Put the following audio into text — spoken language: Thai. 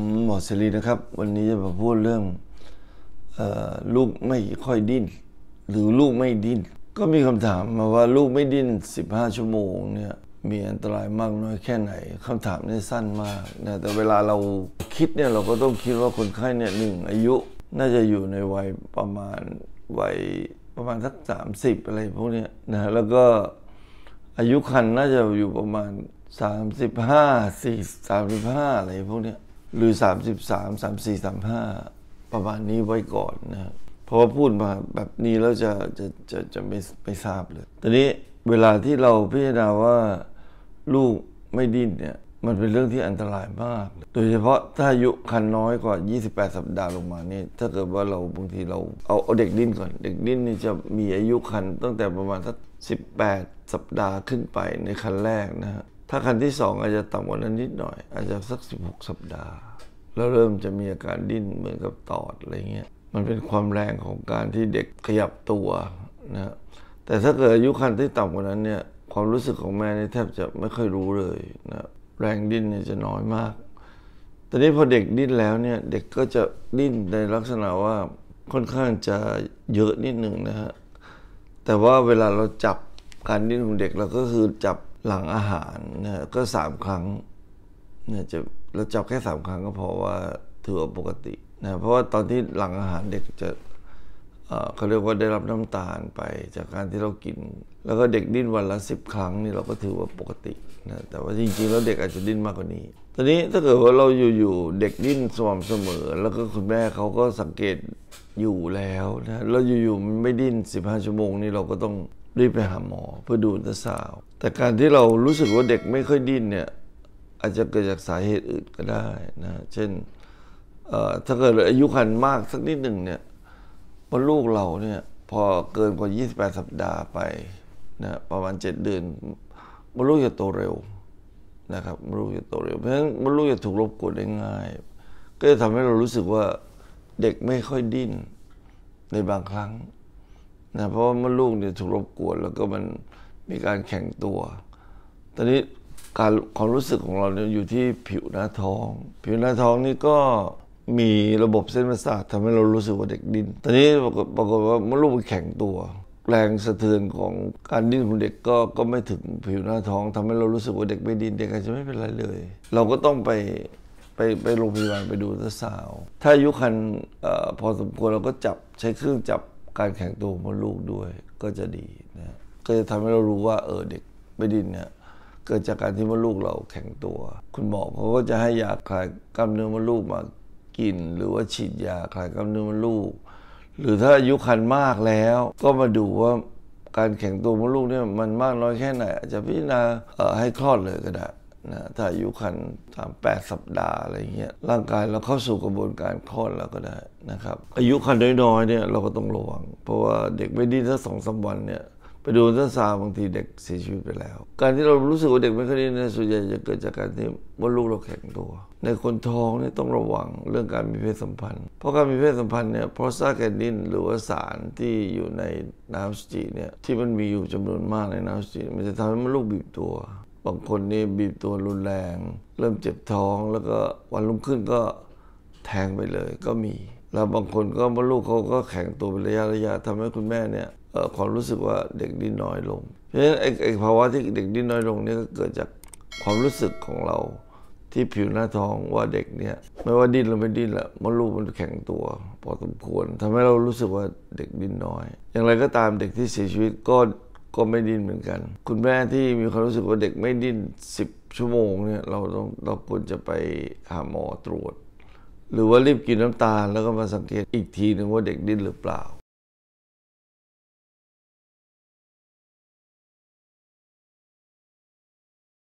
มหมอศรีนะครับ วันนี้จะมาพูดเรื่องออลูกไม่ค่อยดิ้น หรือลูกไม่ดิ้นก็มีคำถามมาว่าลูกไม่ดิ้น15 ชั่วโมงเนี่ยมีอันตรายมากน้อยแค่ไหนคำถามนี่สั้นมากนะแต่เวลาเราคิดเนี่ยเราก็ต้องคิดว่าคนไข้เนี่ยหนึ่งอายุน่าจะอยู่ในวัยประมาณวัยประมาณสักสามสิบอะไรพวกนี้นะแล้วก็อายุคันน่าจะอยู่ประมาณสามสิบห้าสี่สามสิบห้าอะไรพวกนี้หรือ 33 34 35 ประมาณนี้ไว้ก่อนนะเพราะว่าพูดมาแบบนี้แล้วจะจะจะจะไม่ไม่ทราบเลย ตอนนี้เวลาที่เราพิจารณาว่าลูกไม่ดิ้นเนี่ยมันเป็นเรื่องที่อันตรายมาก โดยเฉพาะถ้าอายุคันน้อยกว่า 28 สัปดาห์ลงมานี่ถ้าเกิดว่าเราบางทีเราเอาเอาเด็กดิ้นก่อน เด็กดิ้นนี่จะมีอายุคันตั้งแต่ประมาณสัก18 สัปดาห์ขึ้นไปในคันแรกนะะถ้าคันที่สองอาจจะต่ำกว่านั้นนิดหน่อย อาจจะสักสิบหกสัปดาห์ แล้วเริ่มจะมีอาการดิ้นเหมือนกับตอดอะไรเงี้ยมันเป็นความแรงของการที่เด็กขยับตัวนะแต่ถ้าเกิดอายุคันที่ต่ำกว่านั้นเนี่ยความรู้สึกของแม่นี่แทบจะไม่ค่อยรู้เลยนะแรงดิ้นเนี่ยจะน้อยมากตอนนี้พอเด็กดิ้นแล้วเนี่ยเด็กก็จะดิ้นในลักษณะว่าค่อนข้างจะเยอะนิดหนึ่งนะฮะแต่ว่าเวลาเราจับการดิ้นของเด็กเราก็คือจับหลังอาหารนะก็สามครั้งนะจะเราจับแค่สามครั้งก็พอว่าถือว่าปกตินะเพราะว่าตอนที่หลังอาหารเด็กจะเขาเรียกว่าได้รับน้ำตาลไปจากการที่เรากิน แล้วก็เด็กดิ้นวันละสิบครั้งนี่เราก็ถือว่าปกตินะแต่ว่าจริงๆแล้วเด็กอาจจะดิ้นมากกว่านี้ ตอนนี้ถ้าเกิดว่าเราอยู่ๆเด็กดิ้นสม่ำเสมอ แล้วก็คุณแม่เขาก็สังเกตอยู่แล้วนะเราอยู่ๆมันไม่ดิ้นสิบห้าชั่วโมงนี่เราก็ต้องรีบไปหาหมอเพื่อดูอัลตราซาวแต่การที่เรารู้สึกว่าเด็กไม่ค่อยดิ้นเนี่ยอาจจะเกิดจากสาเหตุอื่นก็ได้นะเช่นถ้าเกิดอายุคันมากสักนิดหนึ่งเนี่ยมดลูกเราเนี่ยพอเกินกว่า28 สัปดาห์ไปนะประมาณ7เดือนมดลูกจะโตเร็วนะครับมดลูกจะโตเร็วเพราะฉะนั้นมดลูกจะถูกรบกวนได้ง่าย ก็จะทำให้เรารู้สึกว่าเด็กไม่ค่อยดิ้นในบางครั้งนะเพราะว่าม่อลูกเนี่ยถูกรบกวน แล้วก็มันมีการแข็งตัว ตอนนี้การความรู้สึกของเราเนี่ยอยู่ที่ผิวหน้าท้อง ผิวหน้าท้องนี่ก็มีระบบเส้นประสาททำให้เรารู้สึกว่าเด็กดิ้นตอนนี้ปรากฏว่าเมื่อลูกมันแข็งตัวแรงสะเทือนของการดิ้นของเด็กก็ก็ไม่ถึงผิวหน้าท้องทำให้เรารู้สึกว่าเด็กไม่ดิ้นเด็กอาจจะไม่เป็นไรเลย เราก็ต้องไปไปไปโรงพยาบาลไปดูอัลสาว ถ้าอายุคันพอสมควรเราก็จับใช้เครื่องจับการแข็งตัวของมลูกด้วยก็จะดีนะก็จะทำให้เรารู้ว่าเออเด็กไม่ดินเนี่ยเกิดจากการที่มดลูกเราแข็งตัว คุณหมอเขาก็จะให้ยาคลายกล้ามเนื้อมดลูกมากินหรือว่าฉีดยาคลายกล้ามเนื้อมดลูกหรือถ้าอายุคันมากแล้ว ก็มาดูว่าการแข็งตัวมดลูกเนี่ยมันมากน้อยแค่ไหนอาจจะพิจารณาให้คลอดเลยก็ได้นะถ้าอายุคันสามแปดสัปดาห์อะไรเงี้ย ร่างกายเราเข้าสู่กระบวนการคลอดแล้วก็ได้นะครับ อายุคันน้อยๆ เนี่ยเราก็ต้องระวัง เพราะว่าเด็กไม่ดีถ้าสองสาวันเนี่ยไปดูท่าซาบางทีเด็กเสียชีวิตไปแล้ว การที่เรารู้สึก ว่าเด็กไม่ค่อยดีในส่วนใหญ่จะเกิดจากการที่ว่าลูกเราแข็งตัว ในคนท้องเนี่ยต้องระวังเรื่องการมีเพศสัมพันธ์ เพราะการมีเพศสัมพันธ์เนี่ยโพรสตาแกนดินหรือว่าสารที่อยู่ในน้ำสจีเนี่ยที่มันมีอยู่จำนวนมากในน้ำสจีมันจะทำให้มันลูกบีบตัวบางคนนี่บีบตัวรุนแรง เริ่มเจ็บท้องแล้วก็วันรุ่งขึ้นก็แทงไปเลยก็มีแล้วบางคนก็มาลูกเขาก็แข็งตัวเป็นระยะระยะทำให้คุณแม่เนี่ยความรู้สึกว่าเด็กดิ้นน้อยลง เพราะฉะนั้นไอ้ภาวะที่เด็กดิ้นน้อยลงนี่ก็เกิดจากความรู้สึกของเราที่ผิวหน้าท้องว่าเด็กเนี่ยไม่ว่าดิ้นหรือไม่ดิ้นละมดลูกมันแข็งตัวพอสมควรทำให้เรารู้สึกว่าเด็กดิ้นน้อย อย่างไรก็ตามเด็กที่เสียชีวิตก็ก็ไม่ดิ้นเหมือนกัน คุณแม่ที่มีความรู้สึกว่าเด็กไม่ดิ้น10 ชั่วโมงเนี่ย เราต้องเราควรจะไปหาหมอตรวจ หรือว่ารีบกินน้ำตาลแล้วก็มาสังเกตอีกทีหนึ่งว่าเด็กดิ้นหรือเปล่า